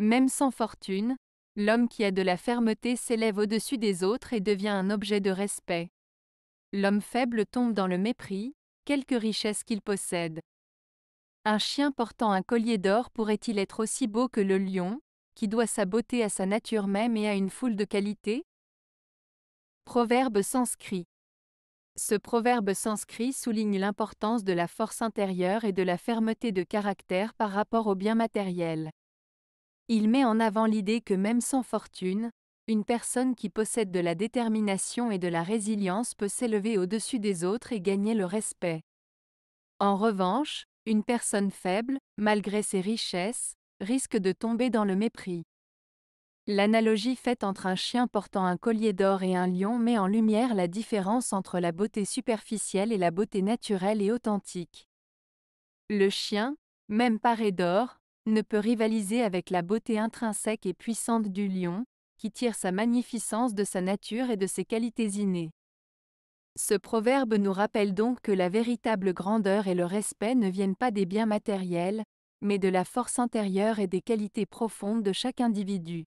Même sans fortune, l'homme qui a de la fermeté s'élève au-dessus des autres et devient un objet de respect. L'homme faible tombe dans le mépris, quelque richesse qu'il possède. Un chien portant un collier d'or pourrait-il être aussi beau que le lion, qui doit sa beauté à sa nature même et à une foule de qualités Proverbe sanscrit Ce proverbe sanscrit souligne l'importance de la force intérieure et de la fermeté de caractère par rapport au bien matériel. Il met en avant l'idée que même sans fortune, une personne qui possède de la détermination et de la résilience peut s'élever au-dessus des autres et gagner le respect. En revanche, une personne faible, malgré ses richesses, risque de tomber dans le mépris. L'analogie faite entre un chien portant un collier d'or et un lion met en lumière la différence entre la beauté superficielle et la beauté naturelle et authentique. Le chien, même paré d'or, ne peut rivaliser avec la beauté intrinsèque et puissante du lion, qui tire sa magnificence de sa nature et de ses qualités innées. Ce proverbe nous rappelle donc que la véritable grandeur et le respect ne viennent pas des biens matériels, mais de la force intérieure et des qualités profondes de chaque individu.